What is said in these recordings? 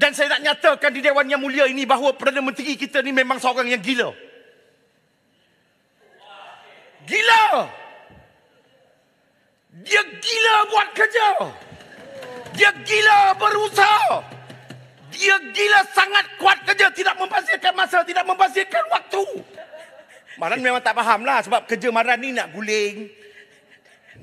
Dan saya nak nyatakan di Dewan Yang Mulia ini bahawa Perdana Menteri kita ni memang seorang yang gila. Gila! Dia gila buat kerja. Dia gila berusaha. Dia gila sangat kuat kerja. Tidak membazirkan masa, tidak membazirkan waktu. Maran memang tak faham lah sebab kerja Maran ni nak guling.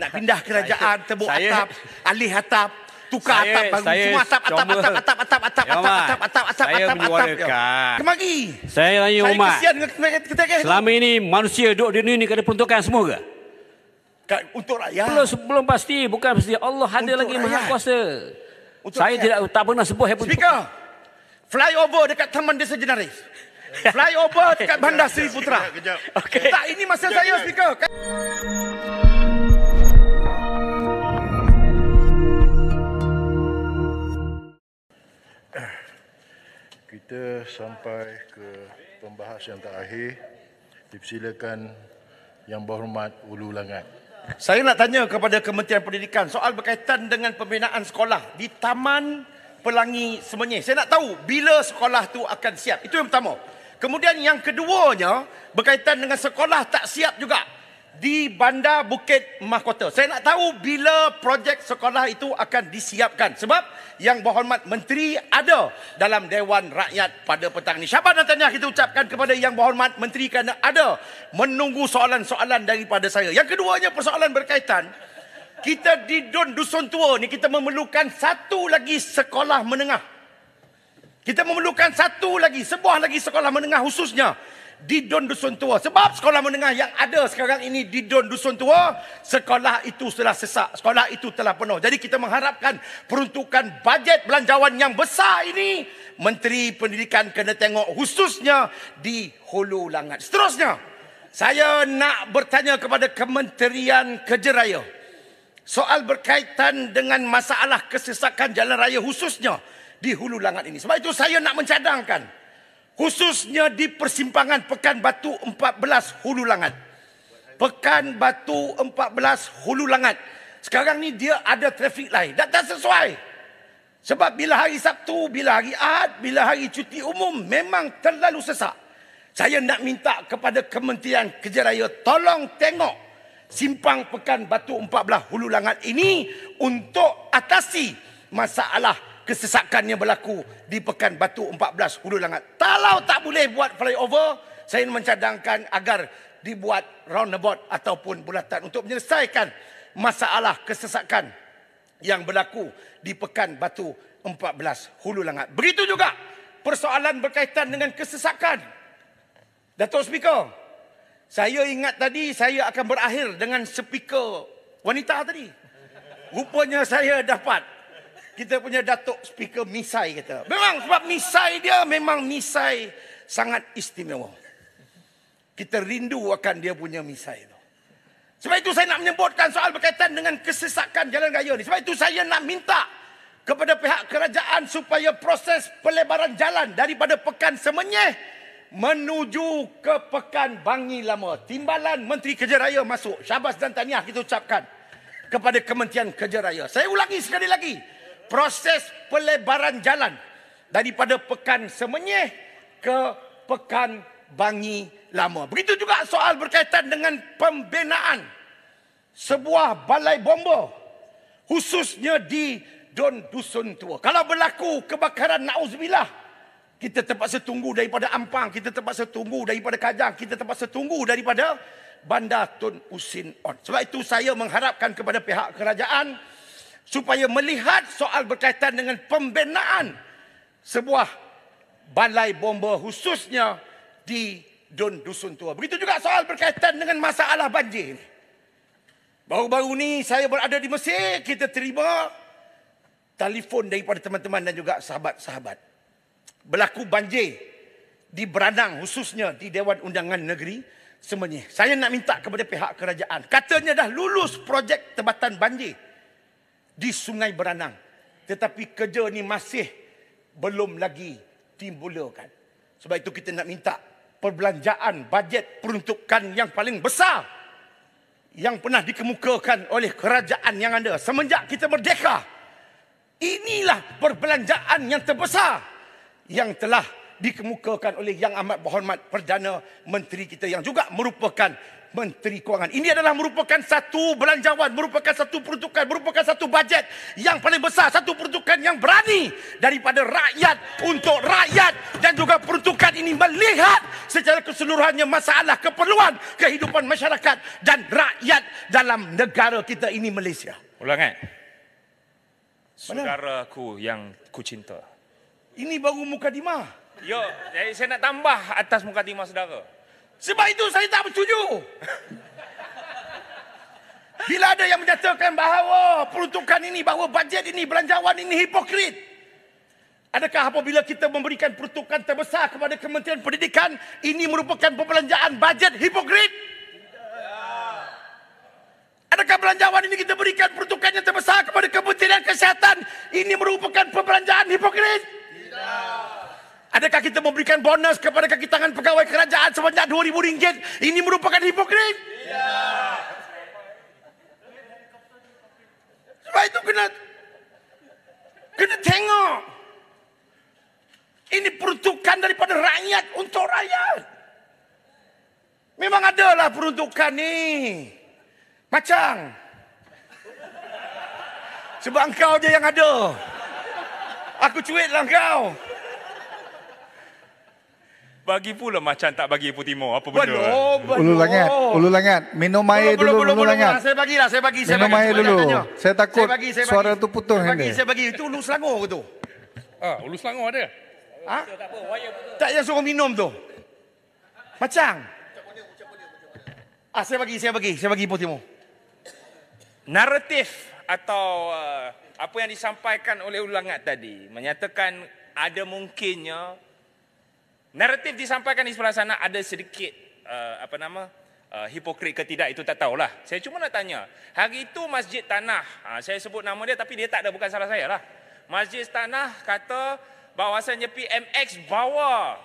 Nak pindah kerajaan, tebuk saya, atap, alih atap tukar saya, atap baru. Semua atap, atap, atap, atap, ya, atap, atap, atap, atap, atap, atap, atap, atap, atap, atap. Saya Kemari. Saya tanya Umar. Saya kesian dengan kita. Selama ini manusia duduk di dunia ini kena peruntukan semua ke? Kat, untuk rakyat. Belum, belum pasti. Bukan pasti. Allah ada lagi maha kuasa. Untuk saya rakyat. tidak tak pernah sebut. Speaker. Untuk... Flyover dekat Taman Desa Jenaris. over dekat Bandar Seri Putra. Kejap, Okay. Tak, ini masa saya, kejap. Speaker. kita sampai ke pembahasan yang terakhir. Dipersilakan yang berhormat Ulu Langat. Saya nak tanya kepada Kementerian Pendidikan soal berkaitan dengan pembinaan sekolah di Taman Pelangi Semenyih. Saya nak tahu bila sekolah tu akan siap. Itu yang pertama. Kemudian yang keduanya berkaitan dengan sekolah tak siap juga di Bandar Bukit Mahkota. Saya nak tahu bila projek sekolah itu akan disiapkan. Sebab yang berhormat menteri ada dalam Dewan Rakyat pada petang ini. Siapa dan tanya kita ucapkan kepada yang berhormat menteri kerana ada menunggu soalan-soalan daripada saya. Yang keduanya persoalan berkaitan kita di Don Dusun Tua ni kita memerlukan satu lagi sekolah menengah. Kita memerlukan satu lagi, sebuah lagi sekolah menengah khususnya di Dun Dusun Tua. Sebab sekolah menengah yang ada sekarang ini di Dun Dusun Tua, sekolah itu telah sesak. Sekolah itu telah penuh. Jadi kita mengharapkan peruntukan bajet belanjawan yang besar ini, Menteri Pendidikan kena tengok khususnya di Hulu Langat. Seterusnya, saya nak bertanya kepada Kementerian Kerja Raya. Soal berkaitan dengan masalah kesesakan jalan raya khususnya di Hulu Langat ini. Sebab itu saya nak mencadangkan khususnya di persimpangan Pekan Batu 14 Hulu Langat. Pekan Batu 14 Hulu Langat. Sekarang ni dia ada trafik lain, Tak, tak sesuai. Sebab bila hari Sabtu, bila hari Ahad, bila hari cuti umum memang terlalu sesak. Saya nak minta kepada Kementerian Kerja Raya tolong tengok simpang Pekan Batu 14 Hulu Langat ini untuk atasi masalah kesesakannya berlaku di Pekan Batu 14 Hulu Langat. Kalau tak boleh buat flyover, saya mencadangkan agar dibuat roundabout ataupun bulatan untuk menyelesaikan masalah kesesakan yang berlaku di Pekan Batu 14 Hulu Langat. Begitu juga persoalan berkaitan dengan kesesakan. Datuk Speaker, saya ingat tadi saya akan berakhir dengan speaker wanita tadi. Rupanya saya dapat kita punya datuk speaker misai kita. Memang sebab misai dia memang misai sangat istimewa. Kita rindu akan dia punya misai itu. Sebab itu saya nak menyebutkan soal berkaitan dengan kesesakan jalan raya ini. Sebab itu saya nak minta kepada pihak kerajaan supaya proses pelebaran jalan daripada pekan semenyeh menuju ke pekan bangi lama. Timbalan Menteri Kerja Raya masuk. Syabas dan Tahniah kita ucapkan kepada Kementerian Kerja Raya. Saya ulangi sekali lagi proses pelebaran jalan daripada pekan semenyih ke pekan bangi lama. Begitu juga soal berkaitan dengan pembinaan sebuah balai bomba khususnya di Don Dusun Tua. Kalau berlaku kebakaran na'uzubillah, kita terpaksa tunggu daripada Ampang, kita terpaksa tunggu daripada Kajang, kita terpaksa tunggu daripada Bandar Tun Usin On. Sebab itu saya mengharapkan kepada pihak kerajaan, supaya melihat soal berkaitan dengan pembinaan sebuah balai bomba khususnya di Dun Dusun Tua. Begitu juga soal berkaitan dengan masalah banjir. Baru-baru ni saya berada di Mesir, kita terima telefon daripada teman-teman dan juga sahabat-sahabat. Berlaku banjir di Beranang khususnya di Dewan Undangan Negeri Semenyih. Saya nak minta kepada pihak kerajaan, katanya dah lulus projek tebatan banjir di Sungai Beranang. Tetapi kerja ni masih belum lagi timbulkan. Sebab itu kita nak minta perbelanjaan bajet peruntukan yang paling besar yang pernah dikemukakan oleh kerajaan yang ada semenjak kita merdeka. Inilah perbelanjaan yang terbesar yang telah dikemukakan oleh Yang Amat Berhormat Perdana Menteri kita yang juga merupakan menteri kewangan. Ini adalah merupakan satu belanjawan, merupakan satu peruntukan, merupakan satu bajet yang paling besar, satu peruntukan yang berani daripada rakyat untuk rakyat dan juga peruntukan ini melihat secara keseluruhannya masalah keperluan kehidupan masyarakat dan rakyat dalam negara kita ini Malaysia. Ulang eh. Saudaraku yang ku kucinta. Ini baru muka dimah. Yo, saya nak tambah atas muka dimah saudara. Sebab itu saya tak bersetuju. Bila ada yang menyatakan bahawa peruntukan ini, bahawa bajet ini, belanjawan ini hipokrit. Adakah apabila kita memberikan peruntukan terbesar kepada Kementerian Pendidikan, ini merupakan perbelanjaan bajet hipokrit? Ya. Adakah belanjawan ini kita berikan peruntukan yang terbesar kepada Kementerian Kesihatan, ini merupakan perbelanjaan hipokrit? Tidak. Adakah kita memberikan bonus kepada kaki tangan pegawai kerajaan sebanyak RM2,000? Ini merupakan hipokrit. Ya. Sebab itu kena kena tengok. Ini peruntukan daripada rakyat untuk rakyat. Memang adalah peruntukan ni. Macam. Sebab engkau je yang ada. Aku cuitlah kau. Engkau bagi pula macam tak bagi Ipoh Timur. Apa benda? Belum, belum. Ulu Langat. Ulu Langat. Minum air belum, dulu. Belum, belum, belum. Saya bagilah, saya bagi. Saya Minum bagi. air dulu. Tanya. Saya takut saya bagi, saya suara bagi. tu putus. Saya bagi, saya bagi. Itu Ulu Selangor ke tu? Ha, ah, Ulu Selangor ada? Ha? Tak yang suruh minum tu? Macam? Ah, saya bagi, saya bagi. Saya bagi Ipoh Timur. Naratif atau uh, apa yang disampaikan oleh Ulu Langat tadi menyatakan ada mungkinnya naratif disampaikan di sebelah sana ada sedikit uh, apa nama uh, hipokrit ke tidak itu tak tahulah. Saya cuma nak tanya. Hari itu Masjid Tanah, uh, saya sebut nama dia tapi dia tak ada bukan salah saya lah. Masjid Tanah kata bahawasanya PMX bawa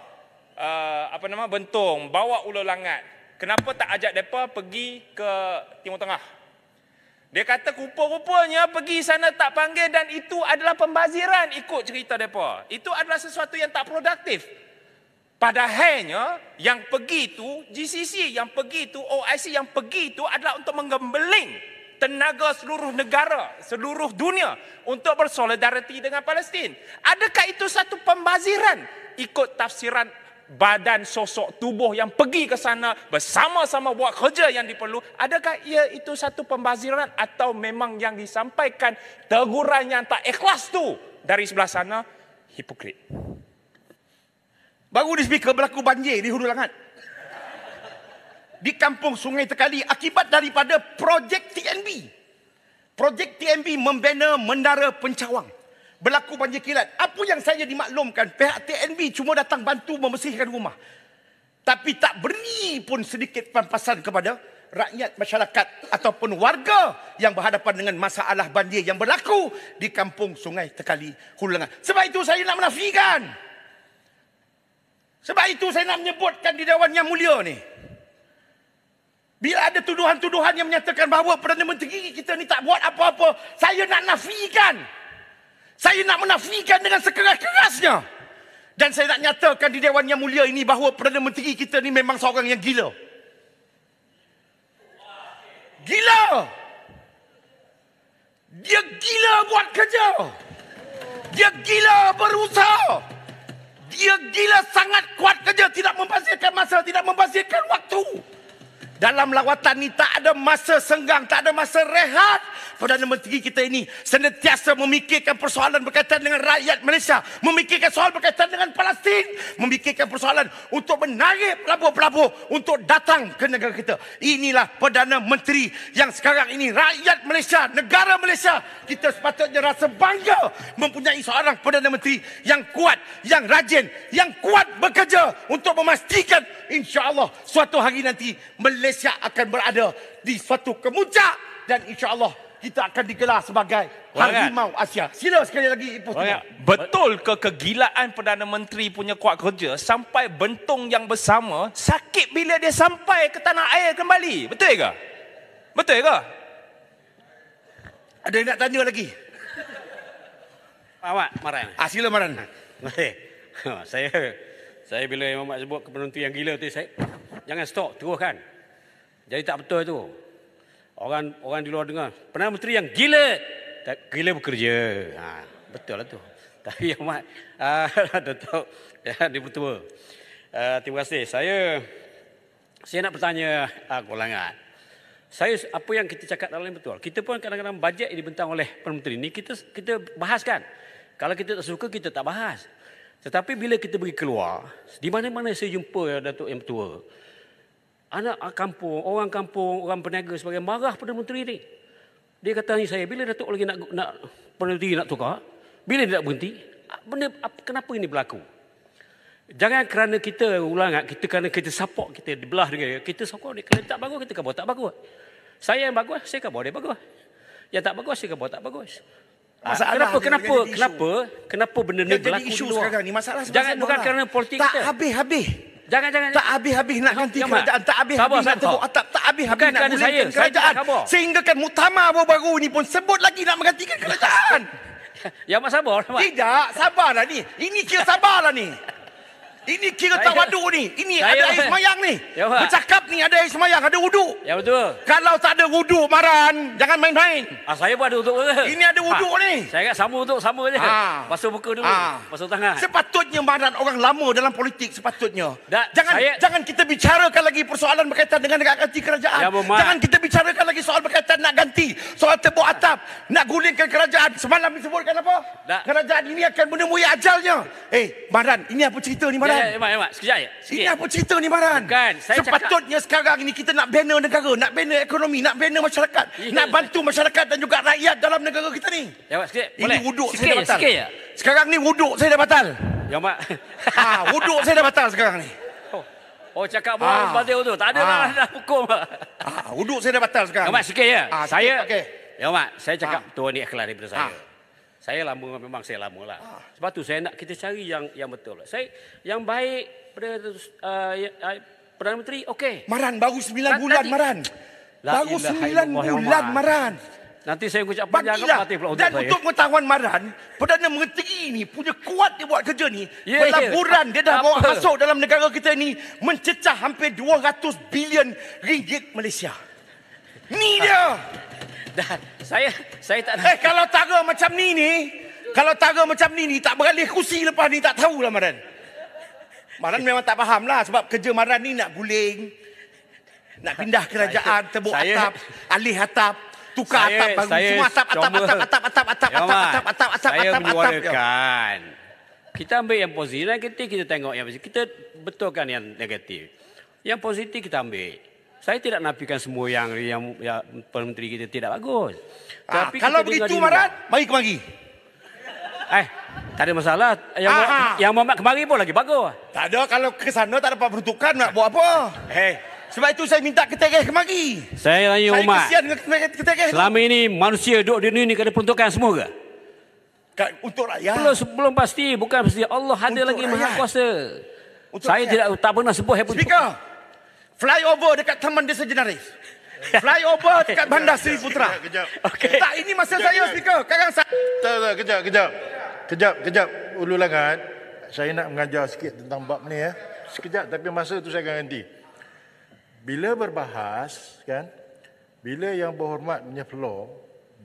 uh, apa nama bentung, bawa ular langat. Kenapa tak ajak depa pergi ke Timur Tengah? Dia kata rupa-rupanya pergi sana tak panggil dan itu adalah pembaziran ikut cerita depa. Itu adalah sesuatu yang tak produktif. Padahalnya yang pergi tu GCC yang pergi tu OIC yang pergi tu adalah untuk menggembeling tenaga seluruh negara, seluruh dunia untuk bersolidariti dengan Palestin. Adakah itu satu pembaziran ikut tafsiran badan sosok tubuh yang pergi ke sana bersama-sama buat kerja yang diperlu adakah ia itu satu pembaziran atau memang yang disampaikan teguran yang tak ikhlas tu dari sebelah sana hipokrit Baru di speaker berlaku banjir di Hulu Langat. Di kampung Sungai Tekali akibat daripada projek TNB. Projek TNB membina menara pencawang. Berlaku banjir kilat. Apa yang saya dimaklumkan, pihak TNB cuma datang bantu membersihkan rumah. Tapi tak beri pun sedikit pampasan kepada rakyat masyarakat ataupun warga yang berhadapan dengan masalah banjir yang berlaku di kampung Sungai Tekali, Hulu Langat. Sebab itu saya nak menafikan. Sebab itu saya nak menyebutkan di Dewan Yang Mulia ni. Bila ada tuduhan-tuduhan yang menyatakan bahawa Perdana Menteri kita ni tak buat apa-apa. Saya nak nafikan. Saya nak menafikan dengan sekeras-kerasnya. Dan saya nak nyatakan di Dewan Yang Mulia ini bahawa Perdana Menteri kita ni memang seorang yang gila. Gila! Dia gila buat kerja. Dia gila berusaha dia gila sangat kuat kerja tidak membazirkan masa tidak membazirkan waktu dalam lawatan ni tak ada masa senggang, tak ada masa rehat. Perdana Menteri kita ini sentiasa memikirkan persoalan berkaitan dengan rakyat Malaysia. Memikirkan soal berkaitan dengan Palestin, Memikirkan persoalan untuk menarik pelabur-pelabur untuk datang ke negara kita. Inilah Perdana Menteri yang sekarang ini rakyat Malaysia, negara Malaysia. Kita sepatutnya rasa bangga mempunyai seorang Perdana Menteri yang kuat, yang rajin, yang kuat bekerja untuk memastikan insyaallah suatu hari nanti Malaysia Malaysia akan berada di suatu kemuncak dan insya Allah kita akan digelar sebagai Harimau Asia. Sila sekali lagi Ipoh. Betul ke kegilaan Perdana Menteri punya kuat kerja sampai bentung yang bersama sakit bila dia sampai ke tanah air kembali? Betul ke? Betul ke? Ada yang nak tanya lagi? Awak marah? Ah, sila Maran. saya saya bila Imam Mat sebut penentu yang gila tu saya jangan stop teruskan. Jadi tak betul tu. Orang orang di luar dengar. Pernah menteri yang gila. Tak, gila bekerja. Ha, betul lah tu. Tapi yang mat. Ah, Datuk. Ya, di pertua. Uh, ah, terima kasih. Saya saya nak bertanya aku ah, golangan. Saya apa yang kita cakap dalam betul. Kita pun kadang-kadang bajet yang dibentang oleh Menteri ini kita kita bahaskan. Kalau kita tak suka kita tak bahas. Tetapi bila kita pergi keluar, di mana-mana saya jumpa Datuk yang betul anak kampung, orang kampung, orang peniaga sebagai marah pada menteri ni. Dia kata ni saya bila Datuk lagi nak nak peniti nak tukar, bila dia nak berhenti, ah, benda, kenapa ini berlaku? Jangan kerana kita ulang ah, kita kerana kita support kita dibelah dengan dia, kita sokong dia kalau tak bagus kita kan buat tak bagus. Saya yang bagus, saya kan buat dia bagus. Yang tak bagus, saya kan buat tak bagus. Ah, Masalah kenapa, kenapa, kenapa, kenapa, kenapa benda ni berlaku isu di luar. sekarang ni? Masalah sebab Jangan, bukan kerana politik tak kita. Tak habis-habis. Jangan jangan tak habis-habis nak ganti kerajaan, tak habis-habis nak tebuk atap, tak habis-habis nak mulakan kerajaan. Sehingga kan mutama baru-baru ni pun sebut lagi nak menggantikan kerajaan. Ya mak sabar, mak. Tidak, sabarlah ni. Ini kira sabarlah ni. Ini kira tak wadu ni. Ini Saya ada air semayang ni. Ya, Bercakap ni ada air semayang, ada wudu. Ya betul. Kalau tak ada wudu maran, jangan main-main. Ah, saya pun ada wudu. Ini ada wudu ha. Ah, ni. Saya ingat sama untuk sama je. Ha. Ah. Pasal muka dulu. Ha. Ah. Pasal tangan. Sepatutnya maran orang lama dalam politik sepatutnya. Da, jangan saya... jangan kita bicarakan lagi persoalan berkaitan dengan nak ganti kerajaan. Ya, jangan kita bicarakan lagi soal berkaitan nak ganti. Soal tebuk atap. Nak gulingkan kerajaan. Semalam disebutkan apa? Da. Kerajaan ini akan menemui ajalnya. Eh, maran. Ini apa cerita ni maran? Ya. Baran. Ya, ya, sekejap ya. Sikit. Ini apa cerita ni Baran? Bukan. Saya Sepatutnya cakap... sekarang ini kita nak bina negara, nak bina ekonomi, nak bina masyarakat. Ya. Nak bantu masyarakat dan juga rakyat dalam negara kita ni. Ya, Mak. Sikit. Boleh. Ini wuduk saya dah batal. Sikit ya. Sekarang ni wuduk saya dah batal. Ya, Mak. ha, wuduk saya dah batal sekarang ni. Oh, oh cakap bahawa ah. batal tu. Tak ada ah. dah hukum. Ha, ah, wuduk saya dah batal sekarang. Ya, Mak. Sikit ya. Ah, sikit, saya... Okay. Ya, Mak. Saya cakap ah. tuan ni ikhlas daripada ah. saya. Ah saya lama memang saya lama lah. Ah. Sebab tu saya nak kita cari yang yang betul. Saya yang baik Perdana, uh, ya, uh, Perdana Menteri okey. Maran baru sembilan bulan Nanti, Maran. Baru sembilan ya bulan Muhammad. Maran. Nanti saya ucap panjang lah. Dan saya. untuk pengetahuan Maran, Perdana Menteri ini punya kuat dia buat kerja ni. Yeah, ya. pelaburan yeah. dia dah Apa? bawa masuk dalam negara kita ini mencecah hampir 200 bilion ringgit Malaysia. Ini dia. Dan saya saya tak hey, eh, kalau tara macam ni ni kalau tara macam ni ni tak beralih kursi lepas ni tak tahu lah Maran Maran memang tak faham lah sebab kerja Maran ni nak guling nak pindah kerajaan saya, tebuk saya, atap alih atap tukar saya, atap baru semua atap atap atap atap ya, atap atap atap atap atap atap atap atap atap atap kita ambil yang positif dan kita tengok yang positif. Kita betulkan yang negatif. Yang positif kita ambil. Saya tidak nafikan semua yang yang, yang Perdana Menteri kita tidak bagus. Ah, Tapi kalau begitu Marat, mari kemari. Eh, tak ada masalah. Yang ah, ma- ah. yang Muhammad kemari pun lagi bagus. Tak ada kalau ke sana tak dapat peruntukan nak buat apa. Hei, eh. sebab itu saya minta ketegas kemari. Saya tanya Umar. Saya kesian dengan ketegas. Selama ini manusia duduk di dunia ini kena peruntukan semua ke? untuk rakyat. Belum, belum pasti. Bukan pasti. Allah ada untuk lagi rakyat. maha kuasa. Untuk saya rakyat. tidak tak pernah sebut. Speaker. Peruntukan. Fly flyover dekat Taman Desa Fly Flyover dekat Bandar Seri Putra. Kejap. kejap. Okay. Tak ini masa kejap, saya speaker. Sekarang saya Tak tak kejap kejap. Kejap kejap ulu langat. Saya nak mengajar sikit tentang bab ni ya. Eh. Sekejap tapi masa tu saya akan ganti. Bila berbahas kan bila yang berhormat punya floor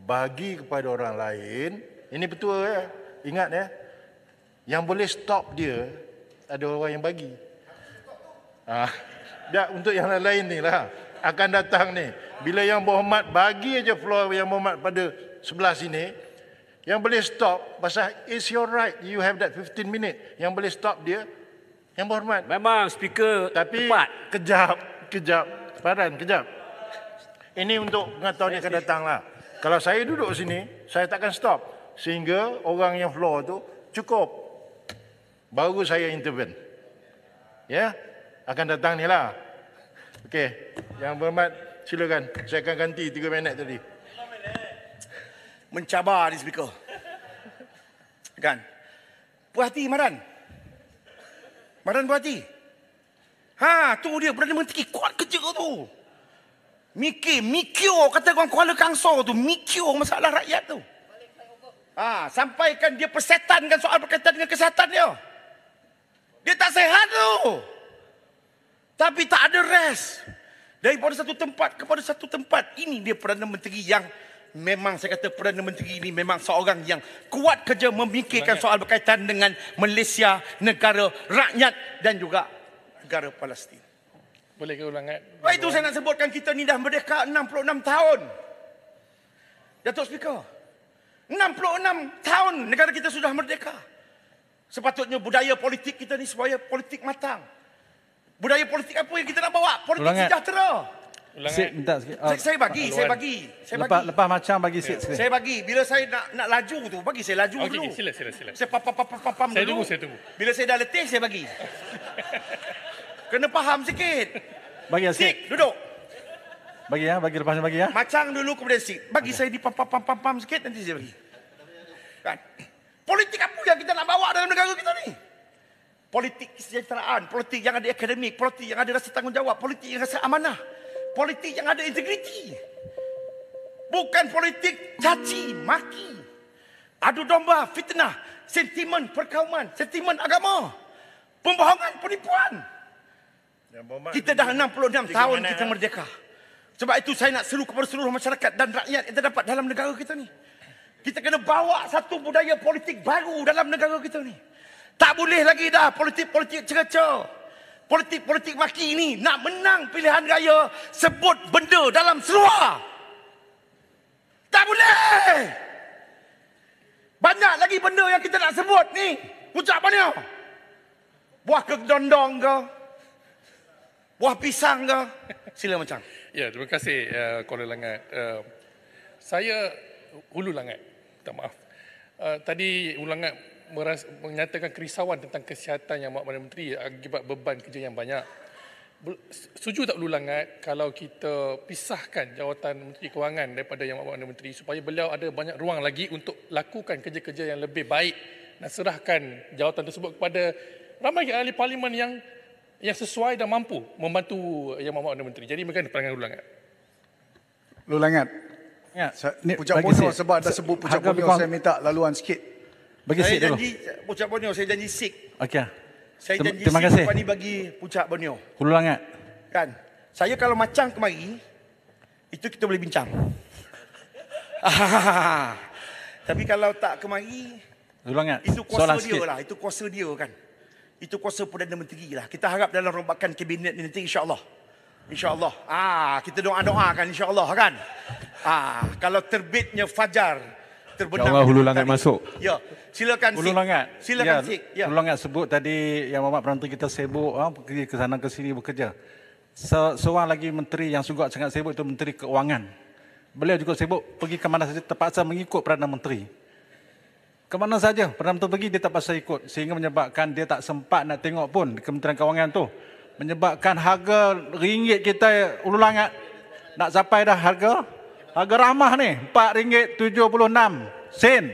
bagi kepada orang lain ini betul ya eh? ingat ya eh? yang boleh stop dia ada orang yang bagi ah dan untuk yang lain-lain ni lah akan datang ni. Bila yang berhormat bagi aja floor yang berhormat pada sebelah sini. Yang boleh stop pasal is your right you have that 15 minute. Yang boleh stop dia yang berhormat. Memang speaker Tapi, tepat. kejap, kejap. Farhan, kejap. Ini untuk pengetahuan yang akan datang lah. Kalau saya duduk sini, saya takkan stop. Sehingga orang yang floor tu cukup. Baru saya intervene. Ya? Yeah? akan datang ni lah. Okey, yang berhormat silakan. Saya akan ganti 3 minit tadi. Mencabar di speaker. Kan? Puati Maran. Maran Puati. Ha, tu dia berani mengetiki kuat kerja tu. Miki, Mikio kata orang Kuala Kangso tu, Mikio masalah rakyat tu. Ha, sampaikan dia persetankan soal berkaitan dengan kesihatan dia. Dia tak sehat tu. Tapi tak ada rest. Daripada satu tempat kepada satu tempat. Ini dia Perdana Menteri yang memang saya kata Perdana Menteri ini memang seorang yang kuat kerja memikirkan Banyak. soal berkaitan dengan Malaysia, negara, rakyat dan juga negara Palestin. Boleh ke ulang kan? Baik itu saya nak sebutkan kita ni dah merdeka 66 tahun. Datuk Speaker. 66 tahun negara kita sudah merdeka. Sepatutnya budaya politik kita ni supaya politik matang. Budaya politik apa yang kita nak bawa? Politik Ulangat. sejahtera. Sik, minta sikit. Oh. Saya ah, bagi, Luan. saya bagi. Saya lepas, bagi. Lepas macam bagi sikit ya. sikit. Saya bagi. Bila saya nak nak laju tu, bagi saya laju okay, dulu. Okey, sila sila sila. Saya papam papam papam saya dulu. tunggu, saya tunggu. Bila saya dah letih, saya bagi. Kena faham sikit. Bagi sikit. Sik, duduk. Bagi ya, bagi lepas bagi ya. Macam dulu kemudian sik. Bagi okay. saya di papam papam papam sikit nanti saya bagi. Kan? Politik apa yang kita nak bawa dalam negara kita ni? Politik kesejahteraan, politik yang ada akademik, politik yang ada rasa tanggungjawab, politik yang rasa amanah, politik yang ada integriti. Bukan politik caci, maki, adu domba, fitnah, sentimen perkauman, sentimen agama, pembohongan, penipuan. Kita dah 66 tahun ya? kita merdeka. Sebab itu saya nak seru kepada seluruh masyarakat dan rakyat yang terdapat dalam negara kita ni. Kita kena bawa satu budaya politik baru dalam negara kita ni. Tak boleh lagi dah politik-politik cerecah. Politik-politik maki ini nak menang pilihan raya sebut benda dalam seluar. Tak boleh. Banyak lagi benda yang kita nak sebut ni. Pucat mana? Buah kedondong ke? Buah pisang ke? Sila macam. Ya, terima kasih uh, Kuala Langat. Uh, saya hulu langat. Minta maaf. Uh, tadi ulangat meras- menyatakan kerisauan tentang kesihatan yang Mak Menteri akibat beban kerja yang banyak. Setuju tak perlu langat kalau kita pisahkan jawatan Menteri Kewangan daripada Yang Mak Menteri supaya beliau ada banyak ruang lagi untuk lakukan kerja-kerja yang lebih baik dan serahkan jawatan tersebut kepada ramai ahli parlimen yang yang sesuai dan mampu membantu Yang Mak Menteri. Jadi bagaimana pandangan Lu Langat? Lu Langat. Ya. Sa- ni, Pujak Mono sebab dah sebut Pujak Mono saya minta laluan sikit. Bagi saya janji dulu. Puncak Borneo, saya janji sik. Okey. Saya janji terima, terima sik ni bagi Puncak Borneo. Hulu langat. Kan. Saya kalau macam kemari, itu kita boleh bincang. Tapi kalau tak kemari, Ulangat. itu kuasa Soalan dia sikit. lah. Itu kuasa dia kan. Itu kuasa Perdana Menteri lah. Kita harap dalam rombakan kabinet ni nanti insyaAllah. InsyaAllah. Ah, kita doa-doa kan insyaAllah kan. Ah, kalau terbitnya fajar, terbenam. Ya Allah hulu langit masuk. Ya, Silakan Sik. Ulangat. Silakan ya, Sik. Ya. Ulangat sebut tadi yang Mohd Perdana kita sibuk ha, pergi ke sana ke sini bekerja. Se seorang lagi menteri yang juga sangat sibuk itu Menteri Keuangan. Beliau juga sibuk pergi ke mana saja terpaksa mengikut Perdana Menteri. Ke mana saja Perdana Menteri pergi dia terpaksa ikut sehingga menyebabkan dia tak sempat nak tengok pun di Kementerian Keuangan tu menyebabkan harga ringgit kita ulang ululangat nak sampai dah harga harga ramah ni 4 ringgit 76 sen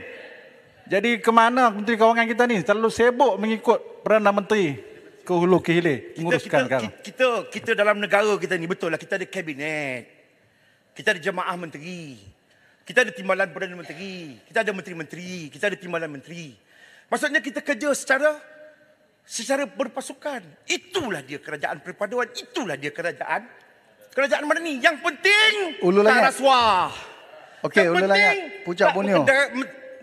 jadi ke mana Menteri Kewangan kita ni? Terlalu sibuk mengikut peranan Menteri ke hulu ke hilir. Kita, kita, kita, kita, kita dalam negara kita ni betul lah. Kita ada kabinet. Kita ada jemaah menteri. Kita ada timbalan Perdana Menteri. Kita ada menteri-menteri. Kita ada timbalan menteri. Maksudnya kita kerja secara secara berpasukan. Itulah dia kerajaan perpaduan. Itulah dia kerajaan kerajaan mana ni. Yang penting Ulu tak rasuah. Okey, Ulu penting, Layak. Pucat Bunio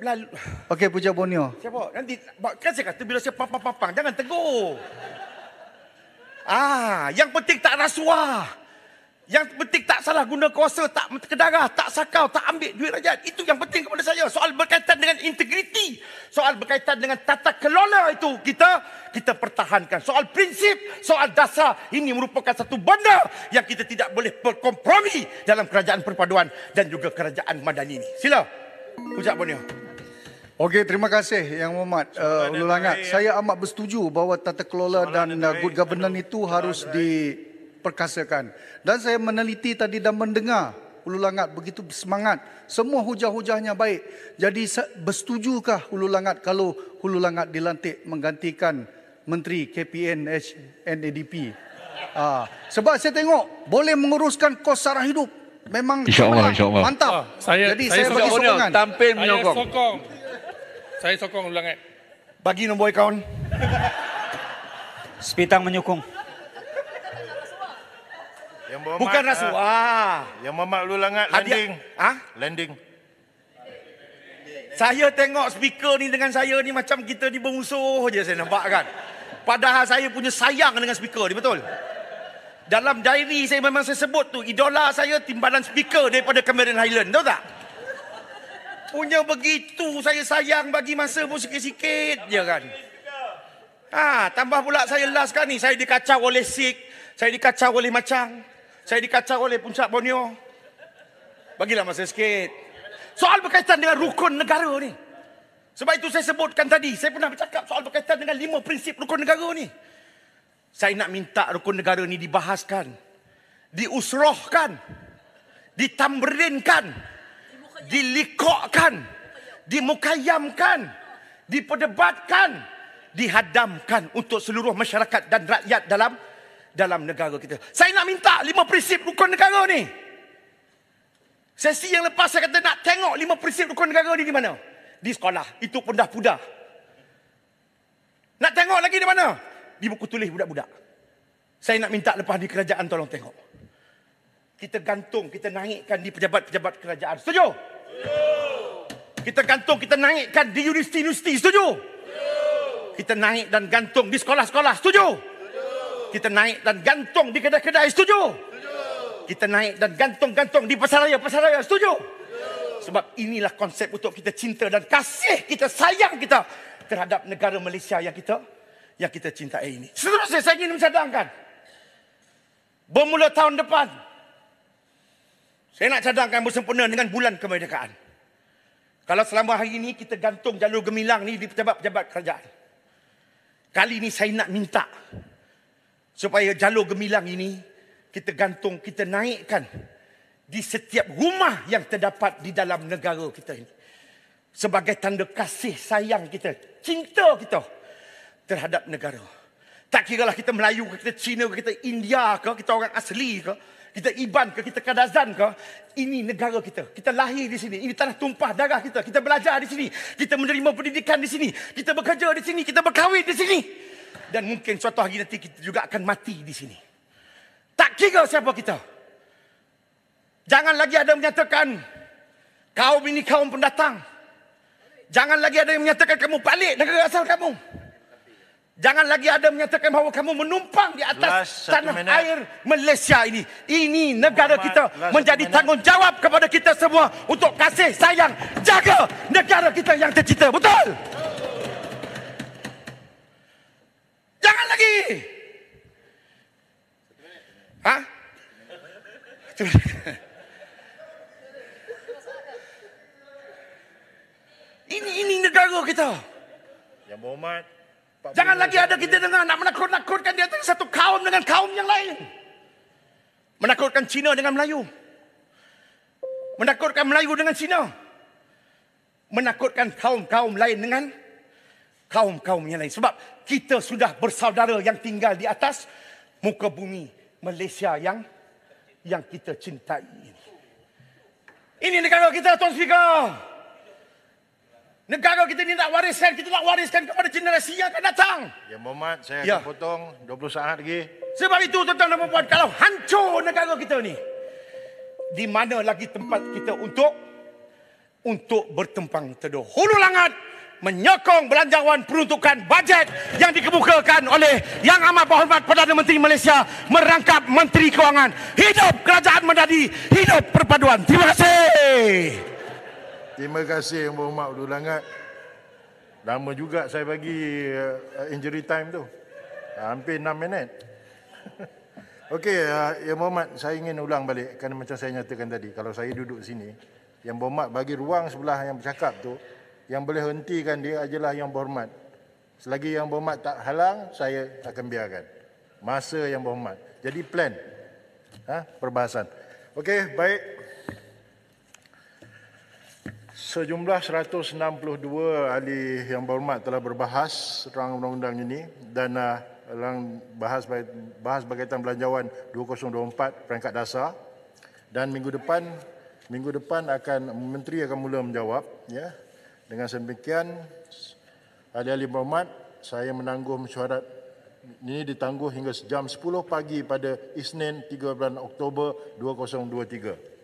lalu. Okey, Puja Bonio. Siapa? Nanti, kan saya kata bila saya papang-papang, jangan tegur. Ah, yang penting tak rasuah. Yang penting tak salah guna kuasa, tak kedarah, tak sakau, tak ambil duit rakyat. Itu yang penting kepada saya. Soal berkaitan dengan integriti. Soal berkaitan dengan tata kelola itu kita, kita pertahankan. Soal prinsip, soal dasar. Ini merupakan satu benda yang kita tidak boleh berkompromi dalam kerajaan perpaduan dan juga kerajaan madani ini. Sila. Ujak Bonio. Okey, terima kasih Yang Muhammad uh, eh, Ululangat. Saya amat bersetuju bahawa tata kelola dan uh, good governance itu harus diperkasakan. Dan saya meneliti tadi dan mendengar Ululangat begitu semangat. Semua hujah-hujahnya baik. Jadi bersetujukah Ululangat kalau Ululangat dilantik menggantikan Menteri KPN NADP? Uh, ah, sebab saya tengok boleh menguruskan kos sara hidup. Memang insya Allah, insya Allah. mantap. Oh, saya, Jadi saya, saya bagi sokongan. Tampil menyokong. Saya sokong. Saya sokong ulang eh. Bagi nombor akaun. Sepitang menyokong. Yang bermak, Bukan rasuah. Ah. Yang mama lu langat landing. Ha? Landing. Saya tengok speaker ni dengan saya ni macam kita ni bermusuh je saya nampak kan. Padahal saya punya sayang dengan speaker ni betul. Dalam diary saya memang saya sebut tu idola saya timbalan speaker daripada Cameron Highland tahu tak? Punya begitu saya sayang bagi masa pun sikit-sikit je kan. Ha, tambah pula saya last kan ni. Saya dikacau oleh Sik. Saya dikacau oleh Macang. Saya dikacau oleh Puncak Borneo. Bagilah masa sikit. Soal berkaitan dengan rukun negara ni. Sebab itu saya sebutkan tadi. Saya pernah bercakap soal berkaitan dengan lima prinsip rukun negara ni. Saya nak minta rukun negara ni dibahaskan. Diusrohkan. Ditamberinkan. Ditamberinkan dilikokkan, dimukayamkan, diperdebatkan, dihadamkan untuk seluruh masyarakat dan rakyat dalam dalam negara kita. Saya nak minta lima prinsip rukun negara ni. Sesi yang lepas saya kata nak tengok lima prinsip rukun negara ni di mana? Di sekolah. Itu pun dah pudar. Nak tengok lagi di mana? Di buku tulis budak-budak. Saya nak minta lepas di kerajaan tolong tengok kita gantung, kita naikkan di pejabat-pejabat kerajaan. Setuju? Kita gantung, kita naikkan di universiti-universiti. Setuju? Kita naik dan gantung di sekolah-sekolah. Setuju? Kita naik dan gantung di kedai-kedai. Setuju? Kita naik dan gantung-gantung di pasaraya-pasaraya. Setuju? Setuju? Sebab inilah konsep untuk kita cinta dan kasih kita, sayang kita terhadap negara Malaysia yang kita yang kita cintai ini. Seterusnya saya ingin mencadangkan. Bermula tahun depan, saya nak cadangkan bersempena dengan bulan kemerdekaan. Kalau selama hari ini kita gantung jalur gemilang ni di pejabat-pejabat kerajaan. Kali ini saya nak minta supaya jalur gemilang ini kita gantung, kita naikkan di setiap rumah yang terdapat di dalam negara kita ini. Sebagai tanda kasih sayang kita, cinta kita terhadap negara. Tak kira lah kita Melayu ke, kita Cina ke, kita India ke, kita orang asli ke kita iban ke, kita kadazan ke, ini negara kita. Kita lahir di sini. Ini tanah tumpah darah kita. Kita belajar di sini. Kita menerima pendidikan di sini. Kita bekerja di sini. Kita berkahwin di sini. Dan mungkin suatu hari nanti kita juga akan mati di sini. Tak kira siapa kita. Jangan lagi ada menyatakan kaum ini kaum pendatang. Jangan lagi ada yang menyatakan kamu balik negara asal kamu. Jangan lagi ada menyatakan bahawa kamu menumpang di atas last tanah minute. air Malaysia ini. Ini negara Muhammad, kita menjadi tanggungjawab kepada kita semua untuk kasih sayang jaga negara kita yang tercinta. Betul? Jangan lagi. Ha? Ini ini negara kita. Yang berhormat Jangan lagi ada kita dengar nak menakut-nakutkan dia tu satu kaum dengan kaum yang lain. Menakutkan Cina dengan Melayu. Menakutkan Melayu dengan Cina. Menakutkan kaum-kaum lain dengan kaum-kaum yang lain. Sebab kita sudah bersaudara yang tinggal di atas muka bumi Malaysia yang yang kita cintai ini. Ini negara kita, Tuan Speaker. Negara kita ni nak wariskan, kita nak wariskan kepada generasi yang akan datang. Ya Muhammad, saya akan ya. potong 20 saat lagi. Sebab itu tuan-tuan dan puan-puan, kalau hancur negara kita ni, di mana lagi tempat kita untuk untuk bertempang teduh. Hulu langat menyokong belanjawan peruntukan bajet yang dikemukakan oleh Yang Amat Berhormat Perdana Menteri Malaysia merangkap Menteri Kewangan. Hidup kerajaan mendadi, hidup perpaduan. Terima kasih. Terima kasih Yang Berhormat Abdul Langat. Lama juga saya bagi eh, injury time tu. Hampir enam minit. Okey, eh, Yang Berhormat, saya ingin ulang balik kerana macam saya nyatakan tadi, kalau saya duduk sini, Yang Berhormat bagi ruang sebelah yang bercakap tu, yang boleh hentikan dia ajalah Yang Berhormat. Selagi Yang Berhormat tak halang, saya akan biarkan. Masa Yang Berhormat. Jadi plan ha, perbahasan. Okey, baik. Sejumlah 162 ahli yang berhormat telah berbahas rang undang-undang ini dan uh, bahas bahas berkaitan belanjawan 2024 peringkat dasar dan minggu depan minggu depan akan menteri akan mula menjawab ya dengan demikian ahli-ahli berhormat saya menangguh mesyuarat ini ditangguh hingga jam 10 pagi pada Isnin 3 Oktober 2023.